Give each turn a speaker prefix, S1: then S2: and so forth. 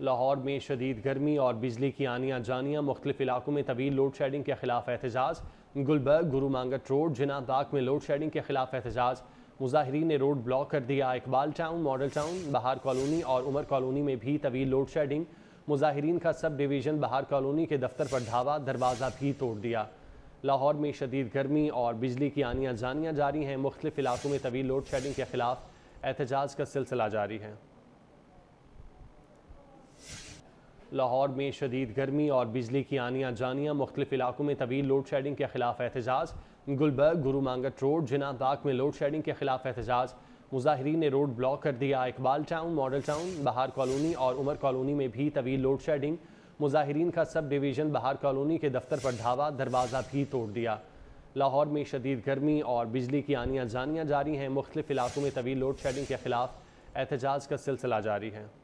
S1: लाहौर में शदीद गर्मी और बिजली की आनिया जानियाँ मुख्तलिफ इलाकों में तवील लोड शेडिंग के खिलाफ एहतजाज गुलबर्ग गुरु मांगट रोड जिना दाक में लोड शेडिंग के खिलाफ एहतजाज मुजाहरीन ने रोड ब्लॉक कर दिया Iqbal town model town Bahar colony और उमर कॉलोनी में भी तवील लोड शेडिंग मुजाहरीन का सब डिवीज़न बहार कॉलोनी के दफ्तर पर धावा दरवाज़ा भी तोड़ दिया लाहौर में शदीद गर्मी और बिजली की आनिया जानियाँ जारी हैं मुख्तलिफ इलाकों में तवील लोड शेडिंग के खिलाफ एहतजाज का सिलसिला जारी है लाहौर में शदीद गर्मी और बिजली की आनियाँ जानियाँ मुख्तलिफ इलाकों में तवील लोड शेडिंग के खिलाफ एहतजाज गुलबर्ग गुरु मांगट रोड जिना बाग में लोड शेडिंग के खिलाफ एहतजाज मुजाहरीन ने रोड ब्लॉक कर दिया Iqbal town model town Bahar colony और उमर कॉलोनी में भी तवील लोड शेडिंग मुजाहरीन का सब डिवीज़न बहार कॉलोनी के दफ्तर पर धावा दरवाज़ा भी तोड़ दिया लाहौर में शदीद गर्मी और बिजली की आनियाँ जानियाँ जारी हैं मुख्तलिफ इलाकों में तवील लोड शेडिंग के खिलाफ एहतजाज का सिलसिला जारी है